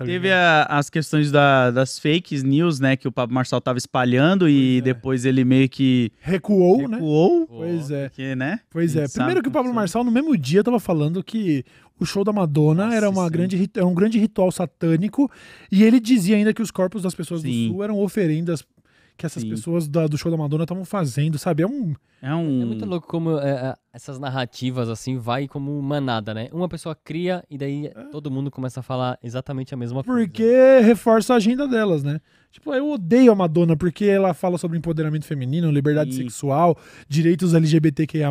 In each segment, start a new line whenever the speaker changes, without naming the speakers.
Tá Teve a, as questões da, das fakes news, né? Que o Pablo Marçal tava espalhando e é. depois ele meio que.
Recuou, recuou né? Recuou. Pois é. Porque, né? Pois é. Primeiro que o Pablo Marçal, no mesmo dia, tava falando que o show da Madonna Nossa, era, uma grande, era é um grande ritual satânico e ele dizia ainda que os corpos das pessoas sim. do Sul eram oferendas que essas sim. pessoas da, do show da Madonna estavam fazendo, sabe? É um. É um. É muito louco como. É,
é essas narrativas, assim, vai como manada, né? Uma pessoa cria e daí é. todo mundo começa a falar exatamente a mesma
porque coisa. Porque reforça a agenda delas, né? Tipo, eu odeio a Madonna porque ela fala sobre empoderamento feminino, liberdade sexual, direitos LGBTQIA+.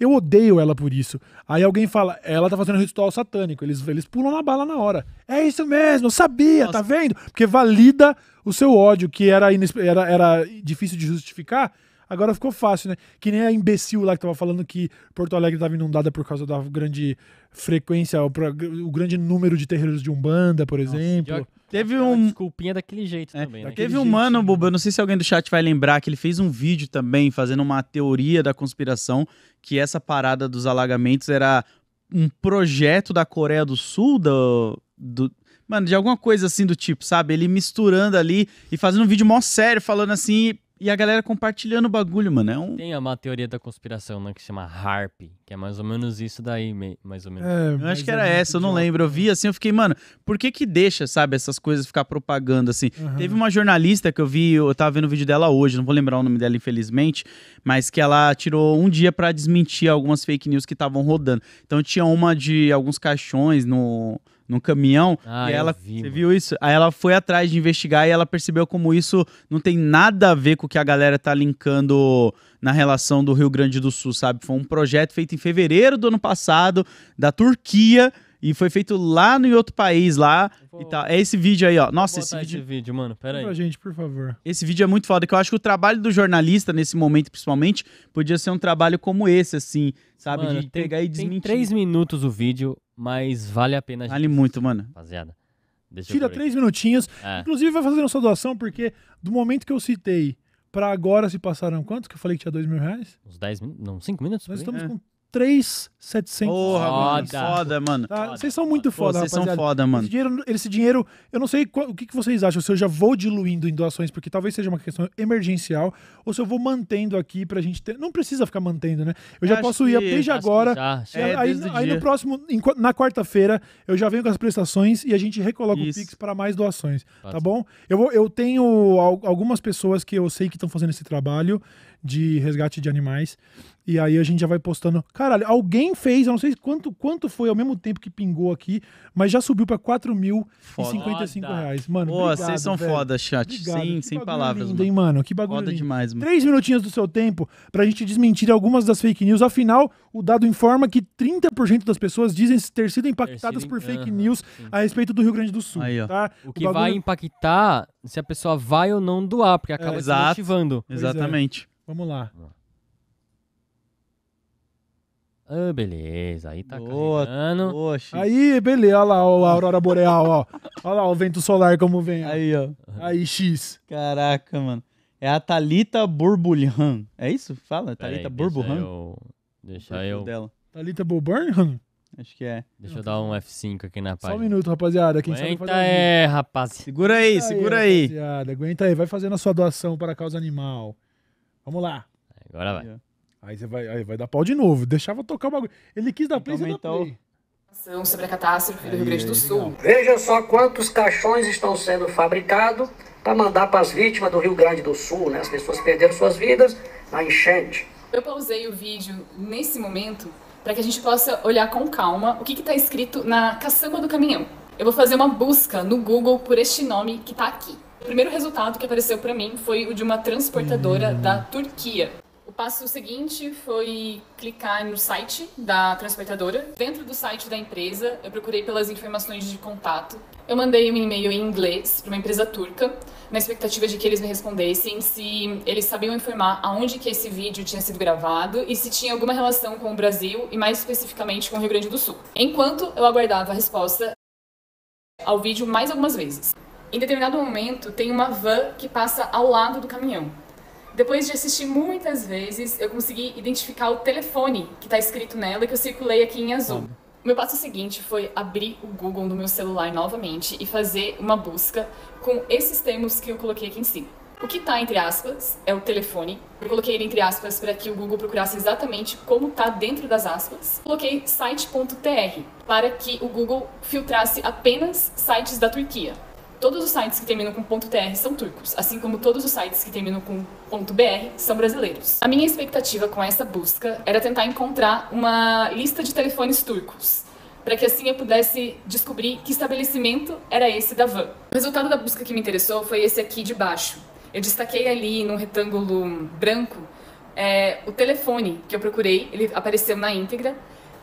Eu odeio ela por isso. Aí alguém fala, ela tá fazendo ritual satânico. Eles, eles pulam na bala na hora. É isso mesmo, eu sabia, tá Nossa. tá vendo? Porque valida o seu ódio, que era, era, era difícil de justificar, Agora ficou fácil, né? Que nem a imbecil lá que tava falando que Porto Alegre tava inundada por causa da grande frequência, o, o grande número de terreiros de Umbanda, por Nossa, exemplo. Já...
Teve um. Desculpinha daquele jeito é, também. Né? Teve um mano, né?
Buba, não sei se alguém do chat vai lembrar, que ele fez um vídeo também fazendo uma teoria da conspiração que essa parada dos alagamentos era um projeto da Coreia do Sul, do. do mano, de alguma coisa assim do tipo, sabe? Ele misturando ali e fazendo um vídeo mó sério, falando assim. E a galera compartilhando o bagulho, mano. É um...
Tem uma teoria da conspiração, né? Que chama HARP, que é mais ou menos isso daí, mais ou menos. É, eu acho que é era essa,
eu não lembro. Eu vi assim, eu fiquei, mano, por que que deixa, sabe, essas coisas ficar propagando assim? Uhum. Teve uma jornalista que eu vi, eu tava vendo o vídeo dela hoje, não vou lembrar o nome dela, infelizmente, mas que ela tirou um dia para desmentir algumas fake news que estavam rodando. Então tinha uma de alguns caixões no num caminhão. Ah, e ela, vi, você mano. viu isso? Aí ela foi atrás de investigar e ela percebeu como isso não tem nada a ver com o que a galera tá linkando na relação do Rio Grande do Sul, sabe? Foi um projeto feito em fevereiro do ano passado da Turquia e foi feito lá no outro país, lá e tal. É esse vídeo aí, ó. Nossa, esse
vídeo... esse vídeo... mano. Pera
aí. Pra gente, por favor. Esse vídeo é muito foda, que eu acho que o trabalho do jornalista, nesse momento, principalmente, podia ser um trabalho como esse, assim, sabe? Mano, de tem, pegar e desmentir.
Tem três
minutos o vídeo, mas vale a pena. A vale muito, mano. Rapaziada. Deixa Tira três minutinhos.
É. Inclusive, vai fazendo sua doação, porque do momento que eu citei para agora se passaram quantos? Que eu falei que tinha dois mil reais?
Uns dez minutos. Não, cinco minutos? Nós estamos é. com
3,700. Porra, mano, foda, mano. Tá? Foda, vocês são muito foda, Vocês são foda, mano. Esse dinheiro, esse dinheiro, eu não sei qual, o que, que vocês acham, se eu já vou diluindo em doações, porque talvez seja uma questão emergencial, ou se eu vou mantendo aqui pra gente ter... Não precisa ficar mantendo, né? Eu já acho posso ir que, desde agora. Já, É, aí, desde aí no próximo, na quarta-feira, eu já venho com as prestações e a gente recoloca Isso. o Pix para mais doações, tá Pode tá bom? Eu, vou, eu tenho algumas pessoas que eu sei que estão fazendo esse trabalho de resgate de animais. E aí a gente já vai postando. Caralho, alguém fez, eu não sei quanto, quanto foi ao mesmo tempo que pingou aqui, mas já subiu pra 4.055
reais. Mano, Pô, obrigado, vocês são velho. foda, chat. Obrigado. Sim, sem palavras. Lindo, mano. Hein, mano. Que bagulho. Foda lindo. demais, mano. Três
minutinhos do seu tempo pra gente desmentir algumas das fake news. Afinal, o dado informa que 30% das pessoas dizem ter sido impactadas ter sido... por fake uhum, news sim. a respeito do Rio Grande do Sul. Aí, ó. Tá? O que o bagulho... vai
impactar se a pessoa vai ou não doar, porque acaba é, motivando. Exatamente. É. Vamos lá. Ah, beleza. Aí tá Boa, carregando.
Aí,
beleza. Olha lá, a aurora boreal, ó. Olha lá o vento solar como vem. Aí, ó. Aí, X.
Caraca, mano. É a Thalita Burbulhan. É isso? Fala? Pera Thalita Borbulhan? Eu... Deixa eu...
Thalita
Borbulhan?
Acho que é. Deixa eu dar um F5 aqui na página. Só um minuto, rapaziada. Quem aguenta
sabe é, um... rapaz. Segura aí, segura aí. aí. Rapaziada. Aguenta aí, vai fazendo a sua doação para a causa animal. Vamos lá. Agora vai. Aí você vai, aí vai dar pau de novo. Deixava tocar o bagulho. Ele quis dar play, então,
você dá play. Sobre a catástrofe aí, do Rio Grande do Sul. Veja só
quantos
caixões estão sendo fabricados para mandar para as vítimas do Rio Grande do Sul, né? As pessoas perderam suas vidas na enchente.
Eu pausei o vídeo nesse momento para que a gente possa olhar com calma o que está escrito na caçamba do caminhão. Eu vou fazer uma busca no Google por este nome que está aqui primeiro resultado que apareceu para mim foi o de uma transportadora uhum. da Turquia. O passo seguinte foi clicar no site da transportadora. Dentro do site da empresa, eu procurei pelas informações de contato. Eu mandei um e-mail em inglês para uma empresa turca, na expectativa de que eles me respondessem se eles sabiam informar aonde que esse vídeo tinha sido gravado e se tinha alguma relação com o Brasil e mais especificamente com o Rio Grande do Sul. Enquanto eu aguardava a resposta ao vídeo mais algumas vezes. Em determinado momento, tem uma van que passa ao lado do caminhão. Depois de assistir muitas vezes, eu consegui identificar o telefone que está escrito nela e que eu circulei aqui em azul. O meu passo seguinte foi abrir o Google do meu celular novamente e fazer uma busca com esses termos que eu coloquei aqui em cima. O que está entre aspas é o telefone. Eu coloquei ele entre aspas para que o Google procurasse exatamente como está dentro das aspas. Coloquei site.tr para que o Google filtrasse apenas sites da Turquia. Todos os sites que terminam com .tr são turcos, assim como todos os sites que terminam com .br são brasileiros. A minha expectativa com essa busca era tentar encontrar uma lista de telefones turcos, para que assim eu pudesse descobrir que estabelecimento era esse da van. O resultado da busca que me interessou foi esse aqui de baixo. Eu destaquei ali num retângulo branco é, o telefone que eu procurei, ele apareceu na íntegra.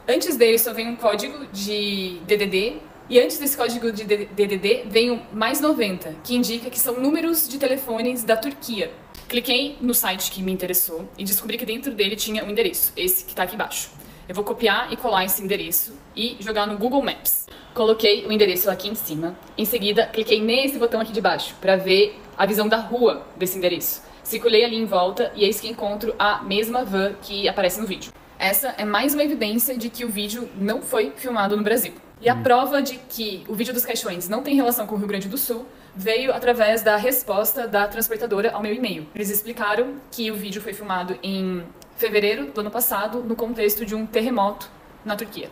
Antes dele só vem um código de DDD e antes desse código de DDD vem o mais 90, que indica que são números de telefones da Turquia. Cliquei no site que me interessou e descobri que dentro dele tinha um endereço, esse que está aqui embaixo. Eu vou copiar e colar esse endereço e jogar no Google Maps. Coloquei o endereço aqui em cima. Em seguida, cliquei nesse botão aqui de baixo para ver a visão da rua desse endereço. Circulei ali em volta e eis que encontro a mesma van que aparece no vídeo. Essa é mais uma evidência de que o vídeo não foi filmado no Brasil. E a hum. prova de que o vídeo dos caixões não tem relação com o Rio Grande do Sul veio através da resposta da transportadora ao meu e-mail. Eles explicaram que o vídeo foi filmado em fevereiro do ano passado, no contexto de um terremoto na Turquia.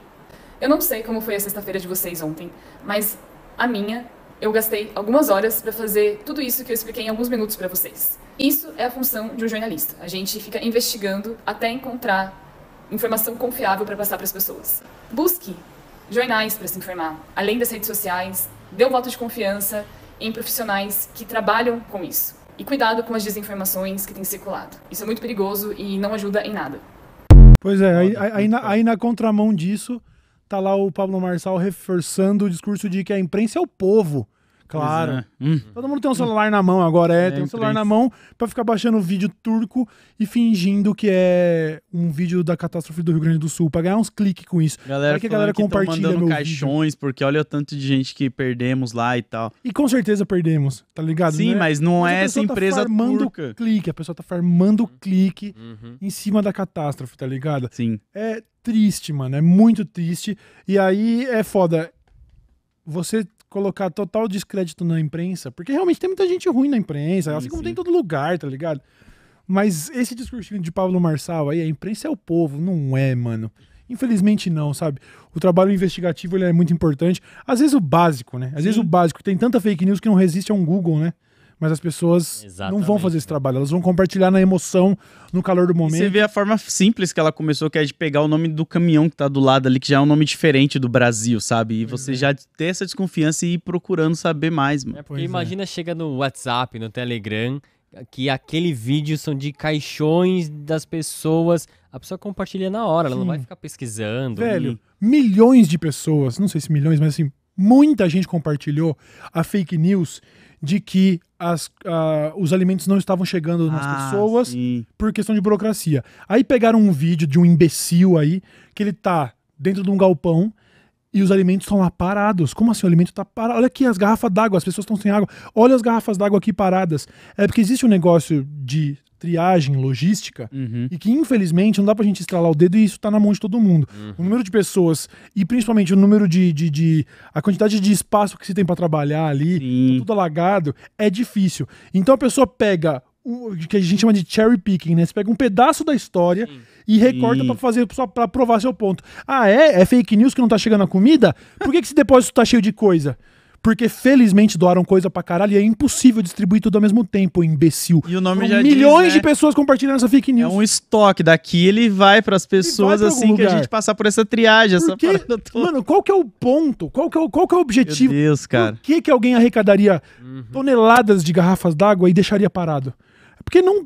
Eu não sei como foi a sexta-feira de vocês ontem, mas a minha, eu gastei algumas horas para fazer tudo isso que eu expliquei em alguns minutos para vocês. Isso é a função de um jornalista. A gente fica investigando até encontrar informação confiável para passar para as pessoas. Busque jornais para se informar, além das redes sociais, dê um voto de confiança em profissionais que trabalham com isso. E cuidado com as desinformações que têm circulado. Isso é muito perigoso e não ajuda em nada.
Pois é, aí, aí, aí, na, então. aí na, contramão disso, tá lá o Pablo Marçal reforçando o discurso de que a imprensa é o povo. Claro. Né? Todo mundo tem um celular na mão agora, é. é tem um celular na mão para ficar baixando vídeo turco e fingindo que é um vídeo da catástrofe do Rio Grande do Sul, pra ganhar uns cliques com isso. Galera, pra que a galera que compartilha mandando caixões,
vídeo. porque olha o tanto de gente que perdemos lá e tal.
E com certeza perdemos, tá ligado? Sim, né? mas não mas é essa tá empresa tá farmando turca. clique, a pessoa tá farmando uhum. clique uhum. em cima da catástrofe, tá ligado? Sim. É triste, mano, é muito triste. E aí é foda você colocar total descrédito na imprensa, porque realmente tem muita gente ruim na imprensa, assim sim. como tem em todo lugar, tá ligado? Mas esse discursinho de Pablo Marçal aí, a imprensa é o povo, não é, mano. Infelizmente não, sabe? O trabalho investigativo ele é muito importante. Às vezes o básico, né? Às vezes o básico. Tem tanta fake news que não resiste a um Google, né? mas as pessoas Exatamente. não vão fazer esse trabalho, elas vão compartilhar na emoção, no calor do momento. E você
vê a forma simples que ela começou, que é de pegar o nome do caminhão que tá do lado ali, que já é um nome diferente do Brasil, sabe? E você é. já ter
essa desconfiança e ir procurando saber mais. Mano. É porque pois é. imagina é. chega no WhatsApp, no Telegram, que aquele vídeo são de caixões das pessoas. A pessoa compartilha na hora, Sim. ela não vai ficar pesquisando. Velho,
e... milhões de pessoas, não sei se milhões, mas assim, muita gente compartilhou a fake news de que as, uh, os alimentos não estavam chegando nas ah, pessoas sim. por questão de burocracia. Aí pegaram um vídeo de um imbecil aí, que ele tá dentro de um galpão e os alimentos estão lá parados. Como assim o alimento tá parado? Olha aqui as garrafas d'água, as pessoas estão sem água. Olha as garrafas d'água aqui paradas. É porque existe um negócio de triagem, logística, uhum. e que infelizmente não dá pra gente estralar o dedo e isso tá na mão de todo mundo. Uhum. O número de pessoas e principalmente o número de. de, de a quantidade de espaço que se tem para trabalhar ali, tá tudo alagado, é difícil. Então a pessoa pega o que a gente chama de cherry picking, né? Você pega um pedaço da história Sim. e recorta para fazer só para provar seu ponto. Ah, é? É fake news que não tá chegando a comida? Por que, que esse depósito tá cheio de coisa? porque felizmente doaram coisa pra caralho e é impossível distribuir tudo ao mesmo tempo, imbecil. E
o nome Foram então, já Milhões diz, né? de
pessoas compartilhando essa fake é news.
É um estoque daqui, ele vai para as pessoas assim lugar. que a gente passar por essa
triagem, essa parada toda. Mano, qual que é o ponto? Qual que é o, qual que é o objetivo? Meu Deus, cara. Por que, que alguém arrecadaria uhum. toneladas de garrafas d'água e deixaria parado? Porque não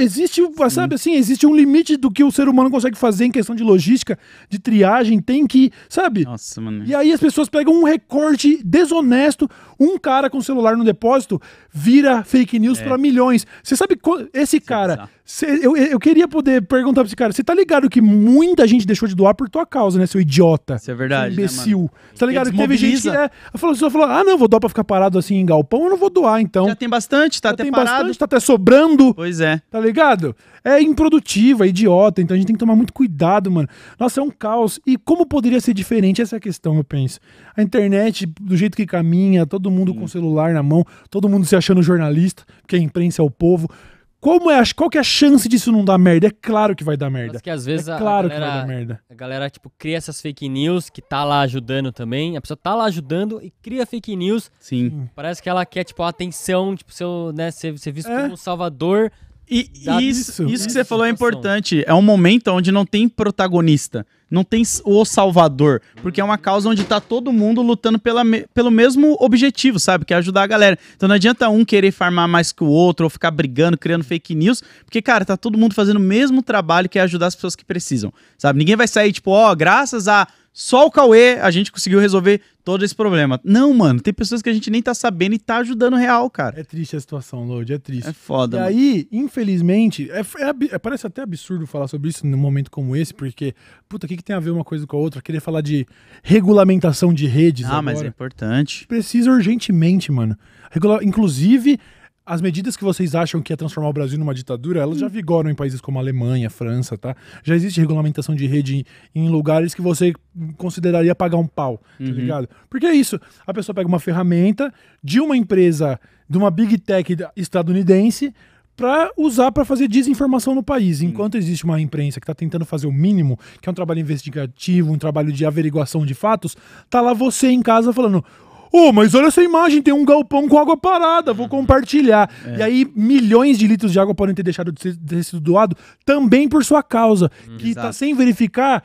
existe, sabe assim, existe um limite do que o ser humano consegue fazer em questão de logística, de triagem, tem que, sabe? Nossa, mano. E aí as pessoas pegam um recorte desonesto, um cara com o celular no depósito vira fake news é. para milhões. Você sabe esse é cara Cê, eu, eu queria poder perguntar pra esse cara, você tá ligado que muita gente deixou de doar por tua causa, né, seu idiota? Isso é verdade, seu né, imbecil. Né, você tá ligado que teve gente que é, falou, só falou, ah, não, vou doar pra ficar parado assim em galpão, eu não vou doar, então. Já tem bastante, tá Já até tem parado. bastante, tá até sobrando. Pois é. Tá ligado? É improdutiva, é idiota, então a gente tem que tomar muito cuidado, mano. Nossa, é um caos. E como poderia ser diferente? Essa é a questão, eu penso. A internet, do jeito que caminha, todo mundo hum. com o celular na mão, todo mundo se achando jornalista, porque a imprensa é o povo como é, qual que é a chance disso não dar merda? É claro que vai dar merda. que às vezes é claro galera, que vai dar
merda. A galera, tipo, cria essas fake news que tá lá ajudando também. A pessoa tá lá ajudando e cria fake news. Sim. Hum. Parece que ela quer, tipo, a atenção, tipo, seu, né, ser, ser visto é. como salvador. E,
isso, isso que você falou é importante. É um momento onde não tem protagonista. Não tem o salvador, porque é uma causa onde tá todo mundo lutando pela me pelo mesmo objetivo, sabe? Que é ajudar a galera. Então não adianta um querer farmar mais que o outro ou ficar brigando, criando fake news, porque, cara, tá todo mundo fazendo o mesmo trabalho que é ajudar as pessoas que precisam, sabe? Ninguém vai sair tipo, ó, oh, graças a só o Cauê a gente conseguiu resolver todo esse problema. Não, mano, tem pessoas que a gente nem
tá sabendo e tá ajudando real, cara. É triste a situação, Lodi, é triste. É foda. E mano. aí, infelizmente, é, é, é, parece até absurdo falar sobre isso num momento como esse, porque, puta, o que, que tem a ver uma coisa com a outra? Querer falar de regulamentação de redes. Ah, agora. mas é importante. Precisa urgentemente, mano. Regula Inclusive, as medidas que vocês acham que é transformar o Brasil numa ditadura, elas já hum. vigoram em países como a Alemanha, França, tá? Já existe regulamentação de rede em, em lugares que você consideraria pagar um pau, tá uhum. ligado? Porque é isso. A pessoa pega uma ferramenta de uma empresa, de uma big tech estadunidense, para usar para fazer desinformação no país. Hum. Enquanto existe uma imprensa que está tentando fazer o mínimo, que é um trabalho investigativo, um trabalho de averiguação de fatos, tá lá você em casa falando: Ô, oh, mas olha essa imagem, tem um galpão com água parada, vou compartilhar. É. E aí, milhões de litros de água podem ter deixado de ser, de ter sido doado também por sua causa, hum, que tá exato. tá sem verificar,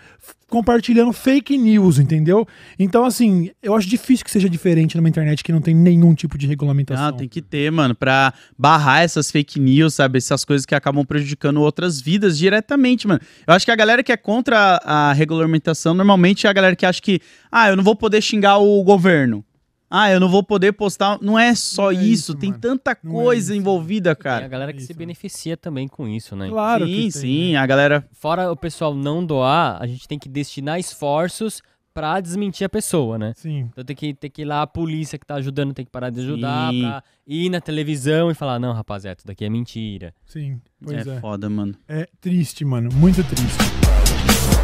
compartilhando fake news, entendeu? Então, assim, eu acho difícil que seja diferente numa internet que não tem nenhum tipo de regulamentação.
Ah, tem que ter, mano, pra barrar essas fake news, sabe? Essas coisas que acabam prejudicando outras vidas diretamente, mano. Eu acho que a galera que é contra a regulamentação, normalmente é a galera que acha que, ah, eu não vou poder xingar o governo ah, eu não vou poder postar. Não é só não é isso, isso tem tanta não é coisa é envolvida, cara. Tem a galera que isso, se beneficia mano. também
com isso, né? Claro. Sim, tem, sim, né? a galera. Fora o pessoal não doar, a gente tem que destinar esforços pra desmentir a pessoa, né? Sim. Então tem que, tem que ir lá, a polícia que tá ajudando tem que parar de ajudar, Sim. pra ir na televisão e falar, não, rapaziada, isso daqui é mentira. Sim, pois é. É foda,
mano. É triste, mano, muito triste.